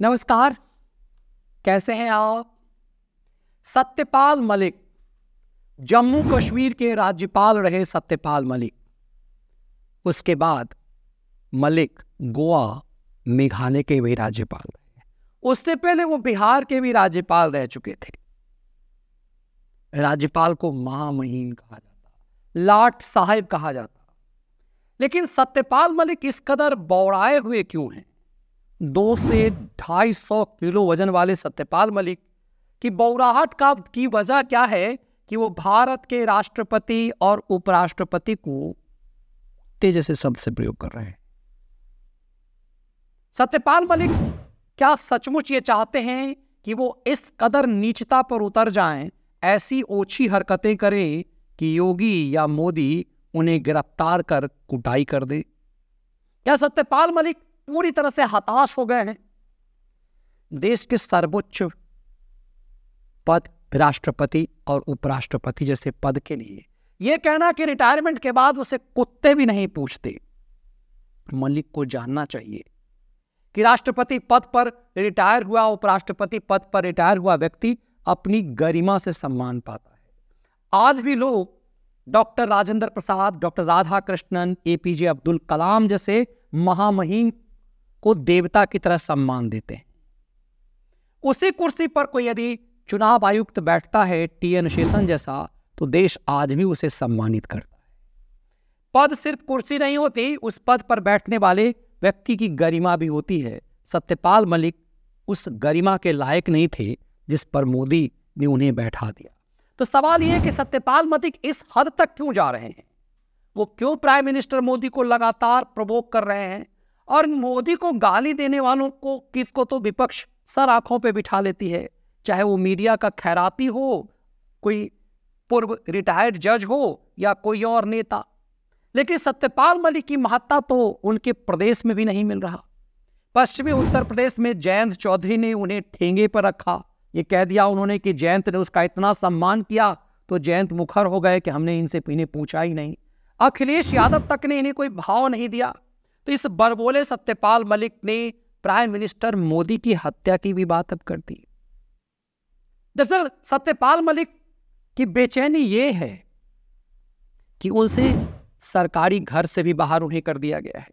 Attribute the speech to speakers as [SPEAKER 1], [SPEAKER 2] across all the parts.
[SPEAKER 1] नमस्कार कैसे हैं आप सत्यपाल मलिक जम्मू कश्मीर के राज्यपाल रहे सत्यपाल मलिक उसके बाद मलिक गोवा मेघालय के भी राज्यपाल रहे उससे पहले वो बिहार के भी राज्यपाल रह चुके थे राज्यपाल को महामहीन कहा जाता लाट साहेब कहा जाता लेकिन सत्यपाल मलिक इस कदर बौड़ाए हुए क्यों हैं दो से ढाई सौ किलो वजन वाले सत्यपाल मलिक की बौराहट का की वजह क्या है कि वो भारत के राष्ट्रपति और उपराष्ट्रपति को तेज से शब्द से प्रयोग कर रहे हैं सत्यपाल मलिक क्या सचमुच ये चाहते हैं कि वो इस कदर नीचता पर उतर जाएं, ऐसी ओछी हरकतें करें कि योगी या मोदी उन्हें गिरफ्तार कर कुटाई कर दे क्या सत्यपाल मलिक पूरी तरह से हताश हो गए हैं देश के सर्वोच्च पद राष्ट्रपति और उपराष्ट्रपति जैसे पद के लिए यह कहना कि रिटायरमेंट के बाद उसे कुत्ते भी नहीं पूछते मलिक को जानना चाहिए कि राष्ट्रपति पद पर रिटायर हुआ उपराष्ट्रपति पद पर रिटायर हुआ व्यक्ति अपनी गरिमा से सम्मान पाता है आज भी लोग doctor Rajendra Prasad doctor Radhakrishnan APJ Abdul Kalam जैसे महामहिम को देवता की तरह सम्मान देते हैं उसी कुर्सी पर कोई यदि चुनाव आयुक्त बैठता है टी एन शेषन जैसा तो देश आज भी उसे सम्मानित करता है पद सिर्फ कुर्सी नहीं होती उस पद पर बैठने वाले व्यक्ति की गरिमा भी होती है सत्यपाल मलिक उस गरिमा के लायक नहीं थे जिस पर मोदी ने उन्हें बैठा दिया तो सवाल यह है कि सत्यपाल मलिक इस हद तक क्यों जा रहे हैं वो क्यों प्राइम मिनिस्टर मोदी को लगातार प्रवोक कर रहे हैं और मोदी को गाली देने वालों को किसको तो विपक्ष सर आंखों पे बिठा लेती है चाहे वो मीडिया का खैराती हो कोई पूर्व रिटायर्ड जज हो या कोई और नेता लेकिन सत्यपाल मलिक की महत्ता तो उनके प्रदेश में भी नहीं मिल रहा पश्चिमी उत्तर प्रदेश में जयंत चौधरी ने उन्हें ठेंगे पर रखा ये कह दिया उन्होंने कि जयंत ने उसका इतना सम्मान किया तो जयंत मुखर हो गए कि हमने इनसे इन्हें पूछा ही नहीं अखिलेश यादव तक ने इन्हें कोई भाव नहीं दिया तो इस बरबोले सत्यपाल मलिक ने प्राइम मिनिस्टर मोदी की हत्या की भी बात अब कर दी दरअसल सत्यपाल मलिक की बेचैनी ये है कि उनसे सरकारी घर से भी बाहर उन्हें कर दिया गया है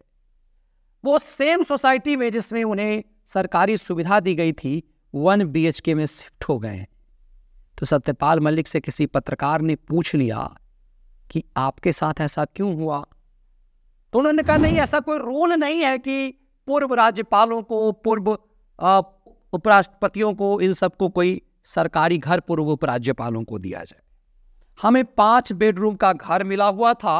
[SPEAKER 1] वो सेम सोसाइटी में जिसमें उन्हें सरकारी सुविधा दी गई थी वन बीएचके में शिफ्ट हो गए हैं तो सत्यपाल मलिक से किसी पत्रकार ने पूछ लिया कि आपके साथ ऐसा क्यों हुआ तो उन्होंने कहा नहीं ऐसा कोई रूल नहीं है कि पूर्व राज्यपालों को पूर्व उपराष्ट्रपतियों को इन सबको कोई सरकारी घर पूर्व उपराज्यपालों को दिया जाए हमें पांच बेडरूम का घर मिला हुआ था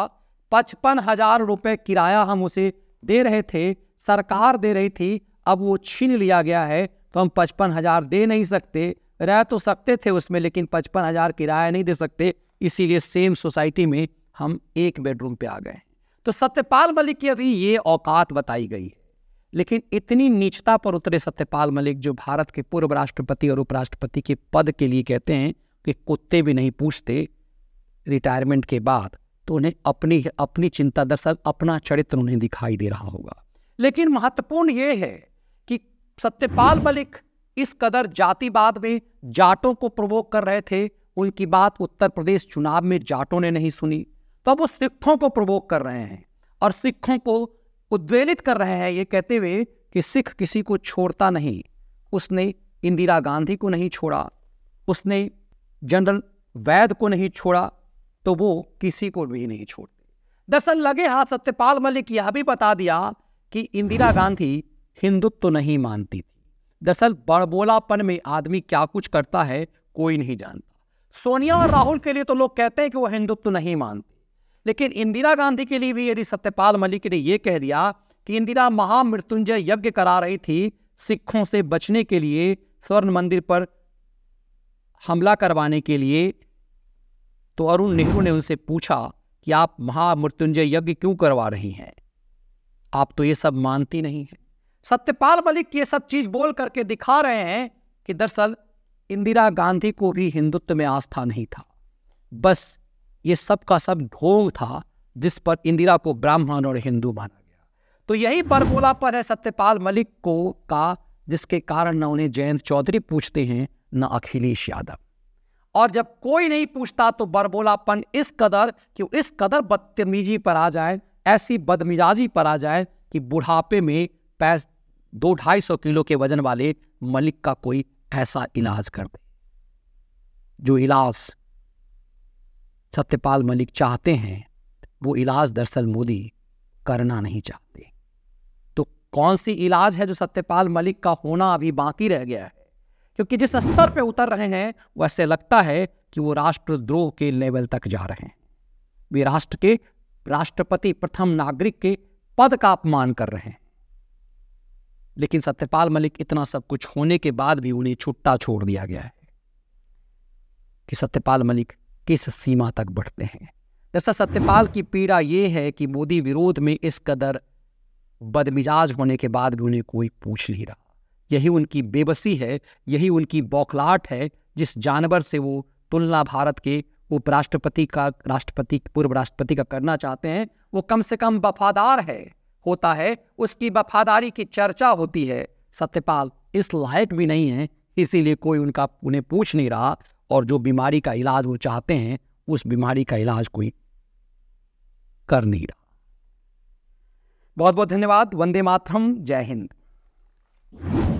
[SPEAKER 1] पचपन हजार रुपये किराया हम उसे दे रहे थे सरकार दे रही थी अब वो छीन लिया गया है तो हम पचपन हजार दे नहीं सकते रह तो सकते थे उसमें लेकिन पचपन हजार किराया नहीं दे सकते इसीलिए सेम सोसाइटी में हम एक बेडरूम पे आ गए तो सत्यपाल मलिक की अभी ये औकात बताई गई है लेकिन इतनी नीचता पर उतरे सत्यपाल मलिक जो भारत के पूर्व राष्ट्रपति और उपराष्ट्रपति के पद के लिए कहते हैं कि कुत्ते भी नहीं पूछते रिटायरमेंट के बाद तो उन्हें अपनी अपनी चिंता दरअसल अपना चरित्र उन्हें दिखाई दे रहा होगा लेकिन महत्वपूर्ण यह है कि सत्यपाल मलिक इस कदर जातिवाद में जाटों को प्रवोक कर रहे थे उनकी बात उत्तर प्रदेश चुनाव में जाटों ने नहीं सुनी तब वो सिखों को प्रवोक कर रहे हैं और सिखों को उद्वेलित कर रहे हैं ये कहते हुए कि सिख किसी को छोड़ता नहीं उसने इंदिरा गांधी को नहीं छोड़ा उसने जनरल वैद को नहीं छोड़ा तो वो किसी को भी नहीं छोड़ते दरअसल लगे हाथ सत्यपाल मलिक यह भी बता दिया कि इंदिरा गांधी हिंदुत्व तो नहीं मानती थी दरअसल बड़बोलापन में आदमी क्या कुछ करता है कोई नहीं जानता सोनिया और राहुल के लिए तो लोग कहते हैं कि वो हिंदुत्व तो नहीं मानते लेकिन इंदिरा गांधी के लिए भी यदि सत्यपाल मलिक ने यह कह दिया कि इंदिरा महामृत्युंजय यज्ञ करा रही थी सिखों से बचने के लिए स्वर्ण मंदिर पर हमला करवाने के लिए तो अरुण नेहरू ने उनसे पूछा कि आप महामृत्युंजय यज्ञ क्यों करवा रही हैं आप तो ये सब मानती नहीं हैं सत्यपाल मलिक ये सब चीज बोल करके दिखा रहे हैं कि दरअसल इंदिरा गांधी को भी हिंदुत्व में आस्था नहीं था बस ये सब का सब ढोंग था जिस पर इंदिरा को ब्राह्मण और हिंदू माना गया तो यही बरबोलापन है सत्यपाल मलिक को का जिसके कारण न उन्हें जयंत चौधरी पूछते हैं न अखिलेश यादव और जब कोई नहीं पूछता तो बरबोलापन इस कदर कि इस कदर बदतमीजी पर आ जाए ऐसी बदमिजाजी पर आ जाए कि बुढ़ापे में पैस दो ढाई सौ किलो के वजन वाले मलिक का कोई ऐसा इलाज कर दे जो इलाज सत्यपाल मलिक चाहते हैं वो इलाज दरअसल मोदी करना नहीं चाहते तो कौन सी इलाज है जो सत्यपाल मलिक का होना अभी बाकी रह गया है क्योंकि जिस स्तर पे उतर रहे हैं वैसे लगता है कि वो राष्ट्रद्रोह के लेवल तक जा रहे हैं वे राष्ट्र के राष्ट्रपति प्रथम नागरिक के पद का अपमान कर रहे हैं लेकिन सत्यपाल मलिक इतना सब कुछ होने के बाद भी उन्हें छुट्टा छोड़ दिया गया है कि सत्यपाल मलिक किस सीमा तक बढ़ते हैं दरअसल सत्यपाल की पीड़ा ये है कि मोदी विरोध में इस कदर बदमिजाज होने के बाद भी उन्हें कोई पूछ नहीं रहा यही उनकी बेबसी है यही उनकी बौखलाहट है जिस जानवर से वो तुलना भारत के उपराष्ट्रपति का राष्ट्रपति पूर्व राष्ट्रपति का करना चाहते हैं वो कम से कम वफादार है होता है उसकी वफादारी की चर्चा होती है सत्यपाल इस लायक भी नहीं है इसीलिए कोई उनका उन्हें पूछ नहीं रहा और जो बीमारी का इलाज वो चाहते हैं उस बीमारी का इलाज कोई कर नहीं रहा बहुत बहुत धन्यवाद वंदे मातरम जय हिंद